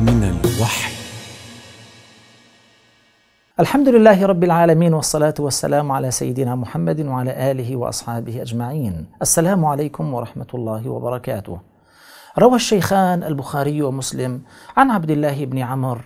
من الوحي الحمد لله رب العالمين والصلاة والسلام على سيدنا محمد وعلى آله وأصحابه أجمعين السلام عليكم ورحمة الله وبركاته روى الشيخان البخاري ومسلم عن عبد الله بن عمر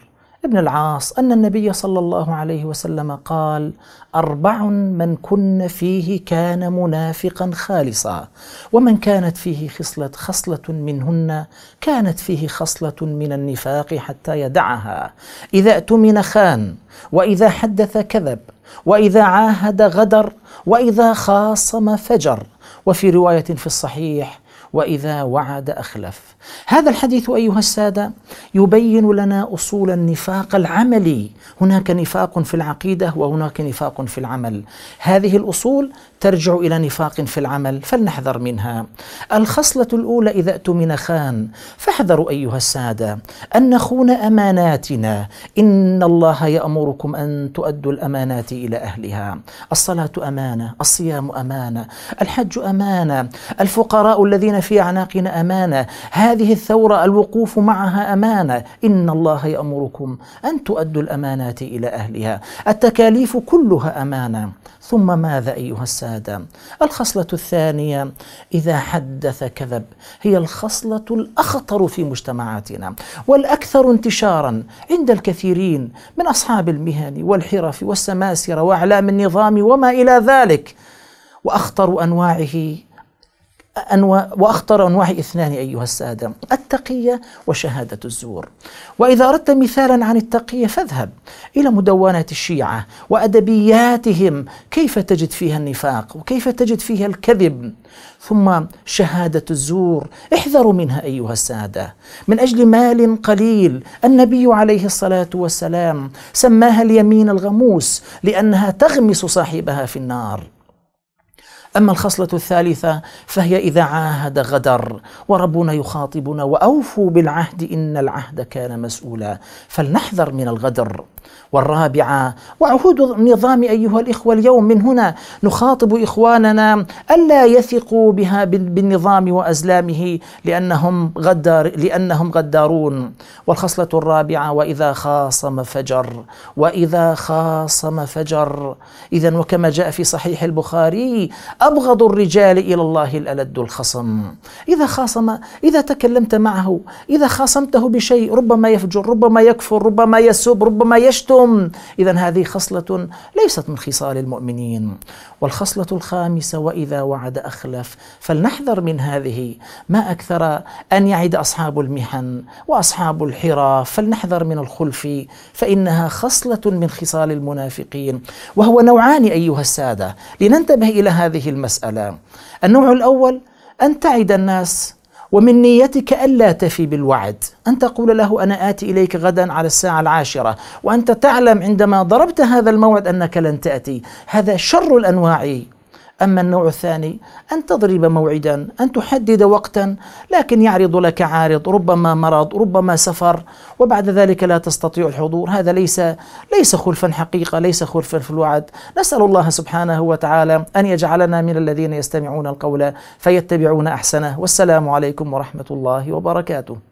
ابن العاص أن النبي صلى الله عليه وسلم قال أربع من كن فيه كان منافقا خالصا ومن كانت فيه خصلة خصلة منهن كانت فيه خصلة من النفاق حتى يدعها إذا أتمن خان واذا حدث كذب واذا عاهد غدر واذا خاصم فجر وفي روايه في الصحيح واذا وعد اخلف هذا الحديث ايها الساده يبين لنا اصول النفاق العملي هناك نفاق في العقيده وهناك نفاق في العمل هذه الاصول ترجع الى نفاق في العمل فلنحذر منها الخصله الاولى اذا اؤتمن خان فاحذروا ايها الساده ان نخون اماناتنا ان الله يامر امركم ان تؤدوا الامانات الى اهلها الصلاه امانه الصيام امانه الحج امانه الفقراء الذين في اعناقنا امانه هذه الثوره الوقوف معها امانه ان الله يامركم ان تؤدوا الامانات الى اهلها التكاليف كلها امانه ثم ماذا ايها الساده الخصله الثانيه اذا حدث كذب هي الخصله الاخطر في مجتمعاتنا والاكثر انتشارا عند الكثيرين من اصحاب المهن والحرف والسماسرة وأعلام النظام وما إلى ذلك وأخطر أنواعه أنواع وأخطر أنواع اثنان أيها السادة التقية وشهادة الزور وإذا أردت مثالا عن التقية فاذهب إلى مدونات الشيعة وأدبياتهم كيف تجد فيها النفاق وكيف تجد فيها الكذب ثم شهادة الزور احذروا منها أيها السادة من أجل مال قليل النبي عليه الصلاة والسلام سماها اليمين الغموس لأنها تغمس صاحبها في النار أما الخصلة الثالثة فهي إذا عاهد غدر وربنا يخاطبنا وأوفوا بالعهد إن العهد كان مسؤولا فلنحذر من الغدر والرابعة وعهود النظام أيها الإخوة اليوم من هنا نخاطب إخواننا ألا يثقوا بها بالنظام وأزلامه لأنهم غدار لأنهم غدارون والخصلة الرابعة وإذا خاصم فجر وإذا خاصم فجر إذا وكما جاء في صحيح البخاري أبغض الرجال إلى الله الألد الخصم إذا خاصم إذا تكلمت معه إذا خاصمته بشيء ربما يفجر ربما يكفر ربما يسب ربما يشتم إذا هذه خصلة ليست من خصال المؤمنين والخصلة الخامسة وإذا وعد أخلف فلنحذر من هذه ما أكثر أن يعد أصحاب المحن وأصحاب الحراف فلنحذر من الخلف فإنها خصلة من خصال المنافقين وهو نوعان أيها السادة لننتبه إلى هذه المسألة النوع الأول أن تعد الناس ومن نيتك ألا تفي بالوعد أن تقول له أنا آتي إليك غدا على الساعة العاشرة وأنت تعلم عندما ضربت هذا الموعد أنك لن تأتي هذا شر الأنواع أما النوع الثاني أن تضرب موعدا أن تحدد وقتا لكن يعرض لك عارض ربما مرض ربما سفر وبعد ذلك لا تستطيع الحضور هذا ليس ليس خلفا حقيقة ليس خلفا في الوعد نسأل الله سبحانه وتعالى أن يجعلنا من الذين يستمعون القول فيتبعون أحسنه والسلام عليكم ورحمة الله وبركاته